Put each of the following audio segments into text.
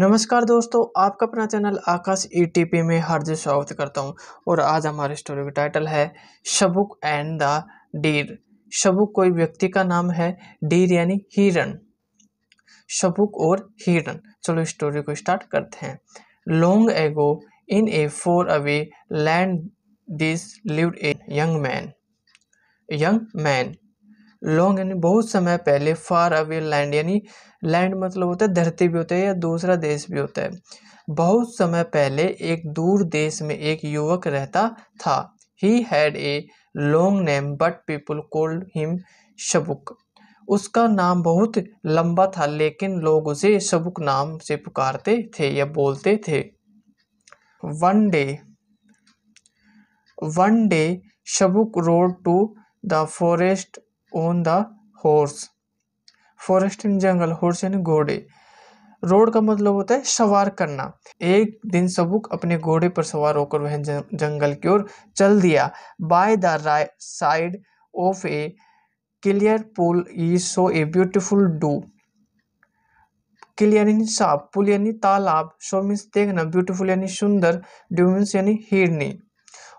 नमस्कार दोस्तों आपका अपना चैनल आकाश ईटीपी e में हार्दिक स्वागत करता हूं और आज हमारे स्टोरी का टाइटल है Shabuk and the deer Shabuk कोई व्यक्ति का नाम है डीर यानी हिरण शबुक और हिरण चलो स्टोरी को स्टार्ट करते हैं long ago in a far away land this lived a young man young man long यानी बहुत समय पहले फार अवे लैंड यानी लैंड मतलब होता है धरती भी होता है या दूसरा देश भी होता है बहुत समय पहले एक दूर देश में एक युवक रहता था he had a long name but people called him Shabuk उसका नाम बहुत लंबा था लेकिन लोग उसे शबुक नाम से पुकारते थे या बोलते थे one day one day Shabuk rode to the forest on the horse forest in जंगल हॉर्स यानी घोड़े रोड का मतलब होता है सवार करना एक दिन सबुक अपने घोड़े पर सवार होकर वह जंगल की ओर चल दिया by the side of a clear pool he saw a beautiful doe clear यानी साफ पुल यानी तालाब सो मीन्स देखना ब्यूटिफुल यानी सुंदर डू मीन्स यानी हिरनी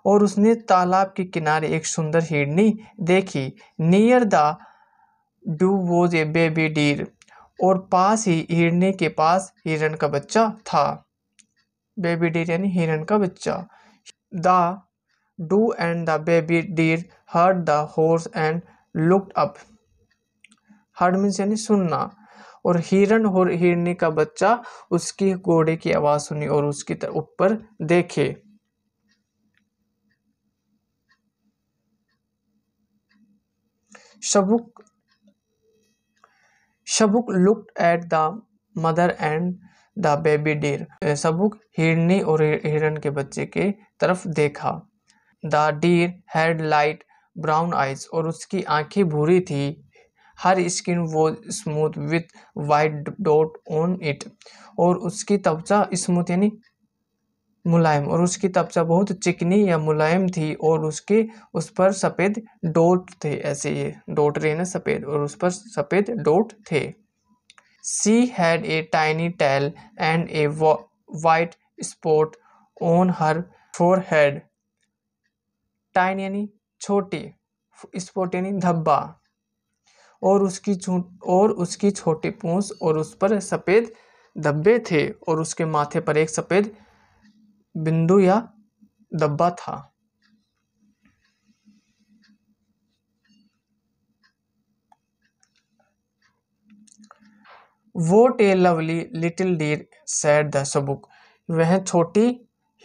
और उसने तालाब के किनारे एक सुंदर हिरनी देखी near the doe was a baby deer और पास ही हिरनी के पास हिरण का बच्चा था बेबी डीर यानी हिरण का बच्चा the doe and the baby deer heard the horse and looked up heard means यानी सुनना और हिरण और हिरनी का बच्चा उसकी घोड़े की आवाज़ सुनी और उसकी तरफ ऊपर देखे Shabuk Shabuk looked at the mother and the baby deer Shabuk हिरनी और हिरन के बच्चे के तरफ देखा the deer had light brown eyes और उसकी आंखें भूरी थी her skin was smooth with white dot on it और उसकी त्वचा स्मूथ यानी मुलायम और उसकी तपचा बहुत चिकनी या मुलायम थी और उसके उस पर सफ़ेद डोट थे ऐसे ये डोट रहे ना सफ़ेद और उस पर सफ़ेद डोट थे she had a tiny tail and a white spot on her forehead tiny यानी छोटी स्पॉट यानी धब्बा और उसकी और उसकी छोटी पूंछ और उस पर सफ़ेद धब्बे थे और उसके माथे पर एक सफ़ेद बिंदु या धब्बा था वो a lovely little deer said the Sabuk वह छोटी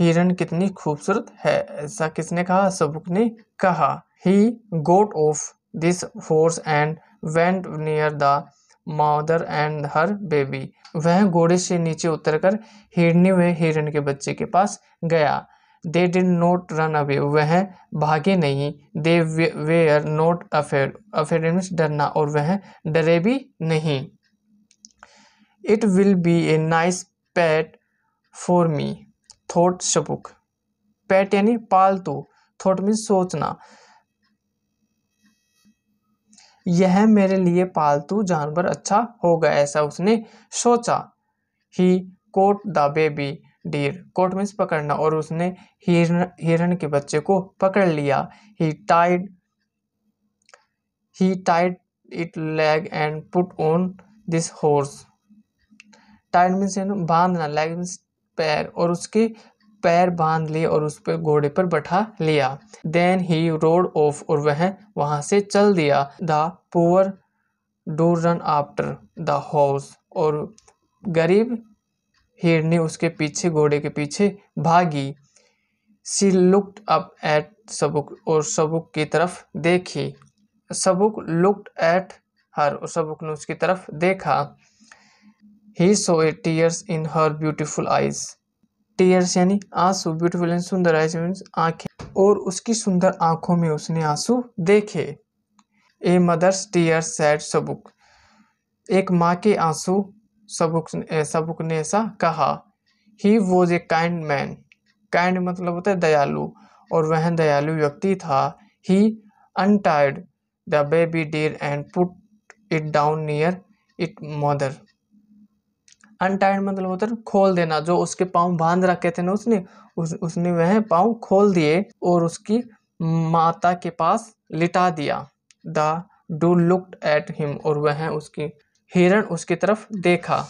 हिरन कितनी खूबसूरत है ऐसा किसने कहा सबुक ने कहा he got off this horse and went near the mother and her baby वह घोड़े से नीचे उतरकर हिरनी हुए हिरन के बच्चे के पास गया दे डिन नोट रन अवे वह भागे नहीं they were are not afraid afraid means डरना और वह डरे भी नहीं it will be a nice pet for me thought Sabuk pet यानी पालतू थोट मीन्स सोचना यह मेरे लिए पालतू जानवर अच्छा होगा ऐसा उसने सोचा he caught the baby deer caught means पकड़ना और उसने हिरण हिरण के बच्चे को पकड़ लिया he tied he tied it leg and put on this horse tied means बांधना लेग मीन्स पैर और उसके पैर बांध लिए और उस पर घोड़े पर बैठा लिया देन ही रोड ऑफ और वह वहां से चल दिया the poor doe ran after the horse और गरीब हिरनी उसके पीछे घोड़े के पीछे भागी she looked up at Sabuk और सबुक की तरफ देखी सबुक लुकड एट हर और सबुक ने उसकी तरफ देखा he saw a tears in her beautiful eyes tears यानी आंसू ब्यूटीफुल एंड सुंदर आइज मीन आंखें और उसकी सुंदर आंखों में उसने आंसू देखे a mothers tears said Sabuk एक माँ के आंसू सबुक सबुक ने ऐसा कहा he was a kind man kind मतलब होता है दयालु और वह दयालु व्यक्ति था he untied the baby deer and put it down near it mother untied मतलब होता तो है खोल देना जो उसके पाँव बांध रखे थे ना उसने उस, उसने वह पाँव खोल दिए और उसकी माता के पास लिटा दिया the doe looked at him और वह उसकी हिरण उसकी तरफ देखा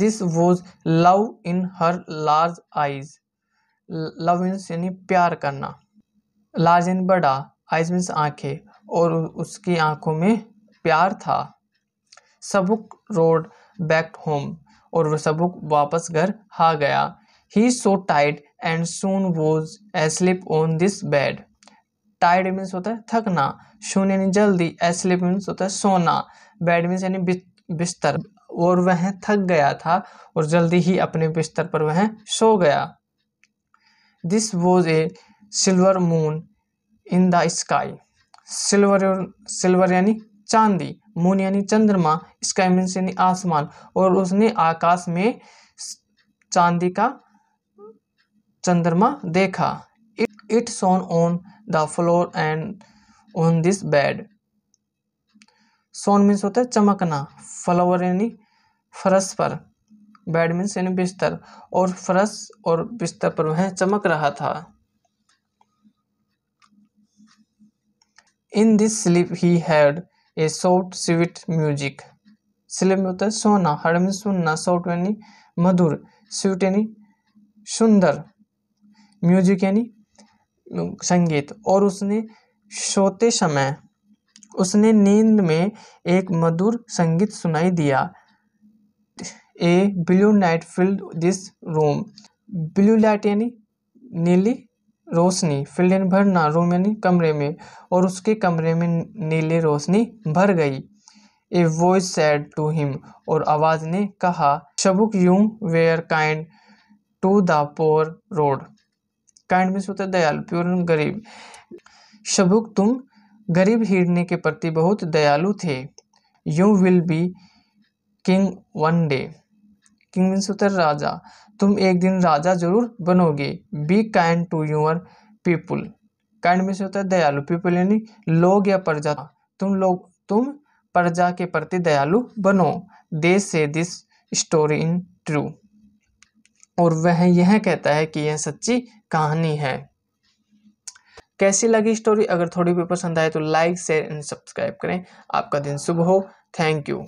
this was love in her large eyes love means यानी प्यार करना लार्ज इन बड़ा आइज मीन्स आँखें और उसकी आँखों में प्यार था सबुक रोड बैक होम और वह सबुक वापस घर आ गया ही सो Tide and Son was slip on this bed Tide means होता है थकना शून यानी जल्दी स्लिप मीन्स होता है सोना बेड मीन्स यानी बिस्तर और वह थक गया था और जल्दी ही अपने बिस्तर पर वह सो गया this was a silver moon in the sky silver silver यानी चांदी मून यानी चंद्रमा स्काई मीन्स यानी आसमान और उसने आकाश में चांदी का चंद्रमा देखा it it shone on the floor and on this bed shone means होता है चमकना फ्लावर यानी फरस पर बैडमिन बिस्तर और फरस और बिस्तर पर वह चमक रहा था in this sleep he had a soft sweet music sleep में होता है सोना हर में सुनना सॉफ्ट यानी मधुर स्वीट यानी सुंदर म्यूजिक यानी संगीत और उसने सोते समय उसने नींद में एक मधुर संगीत सुनाई दिया a blue light filled this room blue light यानी नीली रोशनी फील्ड यानी भरना रूम यानी कमरे में और उसके कमरे में नीली रोशनी भर गई a voice said to him और आवाज़ ने कहा Sabuk you were kind to the poor road kind means होता है दयालु प्योर गरीब शबुक तुम गरीब हिरने के प्रति बहुत दयालु थे you will be king one day किंगसुतर राजा तुम एक दिन राजा जरूर बनोगे be kind to your people kind means होता है दयालु पीपुल यानी लोग या प्रजा तुम लोग तुम प्रजा के प्रति दयालु बनो दे से दिस स्टोरी इन ट्रू और वह यह कहता है कि यह सच्ची कहानी है कैसी लगी स्टोरी अगर थोड़ी भी पसंद आए तो लाइक शेयर एंड सब्सक्राइब करें आपका दिन शुभ हो थैंक यू